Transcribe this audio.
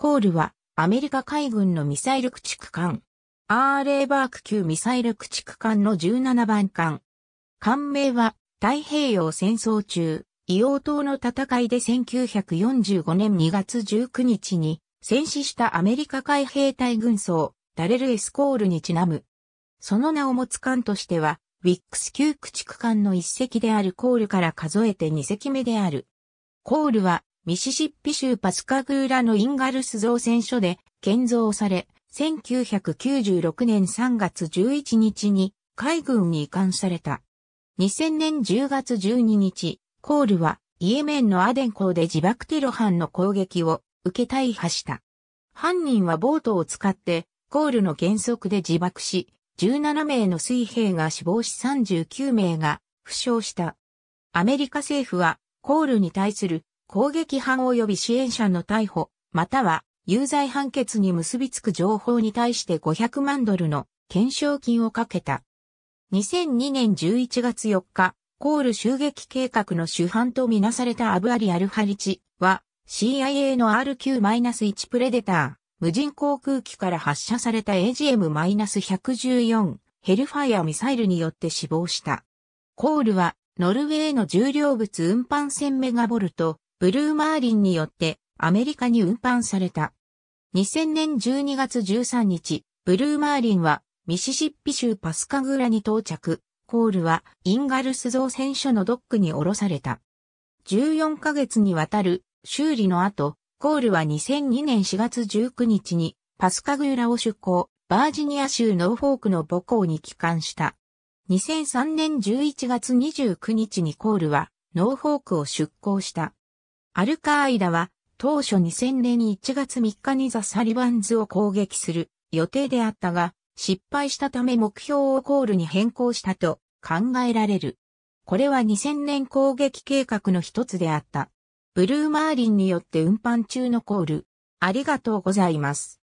コールはアメリカ海軍のミサイル駆逐艦。アーレーバーク級ミサイル駆逐艦の17番艦。艦名は太平洋戦争中、硫黄島の戦いで1945年2月19日に戦死したアメリカ海兵隊軍曹、ダレル・エスコールにちなむ。その名を持つ艦としては、ウィックス級駆逐艦の一隻であるコールから数えて二隻目である。コールはミシシッピ州パスカグーラのインガルス造船所で建造され、1996年3月11日に海軍に移管された。2000年10月12日、コールはイエメンのアデン港で自爆テロ犯の攻撃を受け大破した。犯人はボートを使ってコールの原則で自爆し、17名の水兵が死亡し39名が負傷した。アメリカ政府はコールに対する攻撃犯及び支援者の逮捕、または有罪判決に結びつく情報に対して500万ドルの懸賞金をかけた。2002年11月4日、コール襲撃計画の主犯とみなされたアブアリ・アルハリチは CIA の RQ-1 プレデター、無人航空機から発射された AGM-114 ヘルファイアミサイルによって死亡した。コールはノルウェーの重量物運搬船メガボルト、ブルーマーリンによってアメリカに運搬された。2000年12月13日、ブルーマーリンはミシシッピ州パスカグラに到着、コールはインガルス造船所のドックに降ろされた。14ヶ月にわたる修理の後、コールは2002年4月19日にパスカグラを出港、バージニア州ノーフォークの母校に帰還した。2003年11月29日にコールはノーフォークを出港した。アルカーイダは当初2000年1月3日にザ・サリバンズを攻撃する予定であったが、失敗したため目標をコールに変更したと考えられる。これは2000年攻撃計画の一つであった。ブルーマーリンによって運搬中のコール。ありがとうございます。